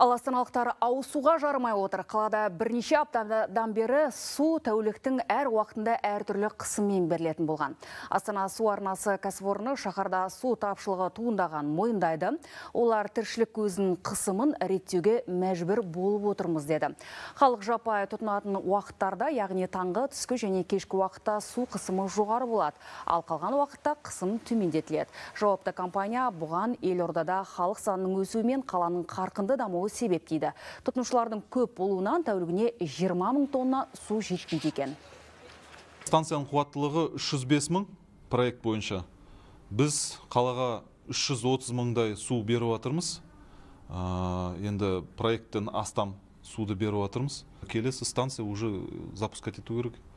Ал астаналықтар ауысуға жарымай отыр. Қалада бірнеше аптадан бері су тәуліктің әр уақытында әртүрлі қысыммен берілетін болған. Астана су арнасы кәсіпорны шаһарда су тапшылығы туындаған мойындайды. Олар тіршілік көзінің қысымын реттеуге мәжбүр болып отырмыз деді. Халық жапай тұтынатын уақыттарда, яғни таңғы, түскі және кешкі уақытта су қысымы жоғары болады. Ал қалған уақытта қысым төмендетіледі. Жауапты компания бұған елордада халық санының мен қаланың қарқынды дамуы себеп дейді тұтынушылардың көп болуынан тәулігіне 20 мың тонна су жетпейді екен станцияның қуаттылығы 305 мың проект бойынша біз қалаға 330 мыңдай су беру атырмыз. Э, енді проекттен астам суды беру атырмыз. келесі станция уже запускать ету керек